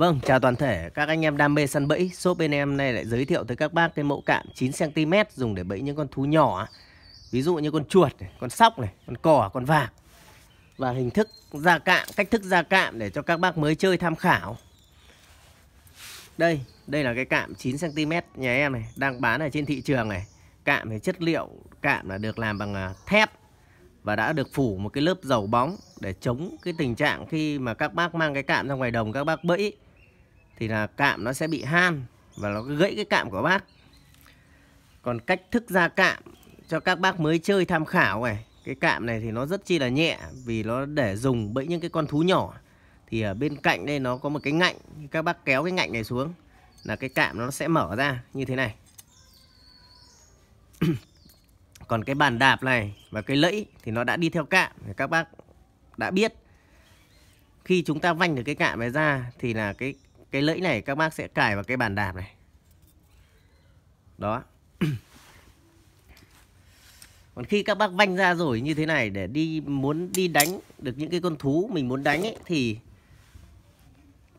Vâng, chào toàn thể các anh em đam mê săn bẫy. Shop bên em này lại giới thiệu tới các bác cái mẫu cạn 9cm dùng để bẫy những con thú nhỏ. Ví dụ như con chuột, này, con sóc, này, con cò, con vạc. Và hình thức ra cạn, cách thức ra cạn để cho các bác mới chơi tham khảo. Đây, đây là cái cạm 9cm nhà em này, đang bán ở trên thị trường này. Cạm thì chất liệu, cạm là được làm bằng à, thép và đã được phủ một cái lớp dầu bóng để chống cái tình trạng khi mà các bác mang cái cạm ra ngoài đồng các bác bẫy thì là cạm nó sẽ bị han và nó gãy cái cạm của bác còn cách thức ra cạm cho các bác mới chơi tham khảo này cái cạm này thì nó rất chi là nhẹ vì nó để dùng bẫy những cái con thú nhỏ thì ở bên cạnh đây nó có một cái ngạnh các bác kéo cái ngạnh này xuống là cái cạm nó sẽ mở ra như thế này còn cái bàn đạp này và cái lẫy thì nó đã đi theo cạm các bác đã biết khi chúng ta vanh được cái cạm này ra thì là cái cái lưỡi này các bác sẽ cài vào cái bàn đạp này đó còn khi các bác vanh ra rồi như thế này để đi muốn đi đánh được những cái con thú mình muốn đánh ấy, thì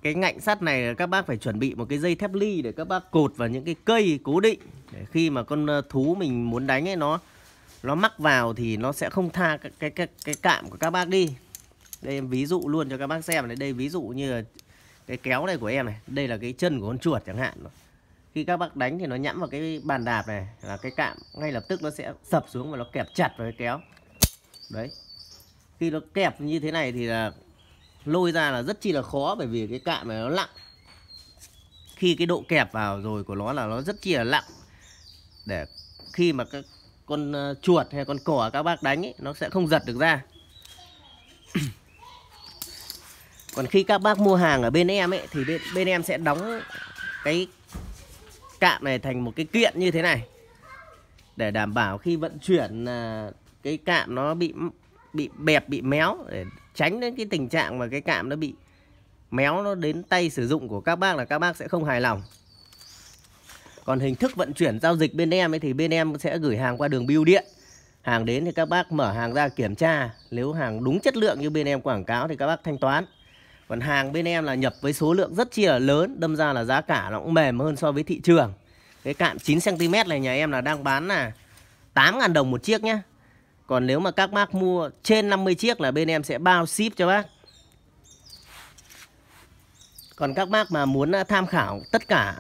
cái ngạnh sắt này các bác phải chuẩn bị một cái dây thép ly để các bác cột vào những cái cây cố định để khi mà con ờ, thú mình muốn đánh ấy nó nó mắc vào thì nó sẽ không tha cái cái cái, cái cạm của các bác đi đây em ví dụ luôn cho các bác xem này đây ví dụ như cái kéo này của em này đây là cái chân của con chuột chẳng hạn khi các bác đánh thì nó nhẵm vào cái bàn đạp này là cái cạm ngay lập tức nó sẽ sập xuống và nó kẹp chặt vào cái kéo đấy khi nó kẹp như thế này thì là lôi ra là rất chi là khó bởi vì cái cạm này nó lặng. khi cái độ kẹp vào rồi của nó là nó rất chi là lặng để khi mà các con ờ, chuột hay con cỏ các bác đánh ấy, nó sẽ không giật được ra còn khi các bác mua hàng ở bên em ấy thì bên bên em sẽ đóng cái cạm này thành một cái kiện như thế này để đảm bảo khi vận chuyển à, cái cạm nó bị bị bẹp bị méo để tránh đến cái tình trạng mà cái cạm nó bị méo nó đến tay sử dụng của các bác là các bác sẽ không hài lòng còn hình thức vận chuyển giao dịch bên em ấy thì bên em sẽ gửi hàng qua đường bưu điện hàng đến thì các bác mở hàng ra kiểm tra nếu hàng đúng chất lượng như bên em quảng cáo thì các bác thanh toán còn hàng bên em là nhập với số lượng rất chia là lớn Đâm ra là giá cả nó cũng mềm hơn so với thị trường Cái cạm 9cm này nhà em là đang bán là 8.000 đồng một chiếc nhá Còn nếu mà các bác mua trên 50 chiếc là bên em sẽ bao ship cho bác Còn các bác mà muốn à, tham khảo tất cả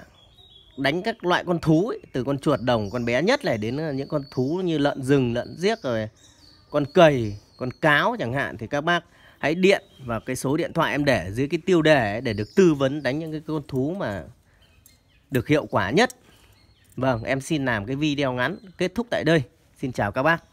đánh các loại con thú ấy, từ con chuột đồng con bé nhất này đến à, những con thú như lợn rừng lợn giếc rồi con cầy con cáo chẳng hạn thì các bác hãy điện vào cái số điện thoại em để dưới cái tiêu đề để được tư vấn đánh những cái con thú mà được hiệu quả nhất. Vâng, em xin làm cái video ngắn kết thúc tại đây. Xin chào các bác.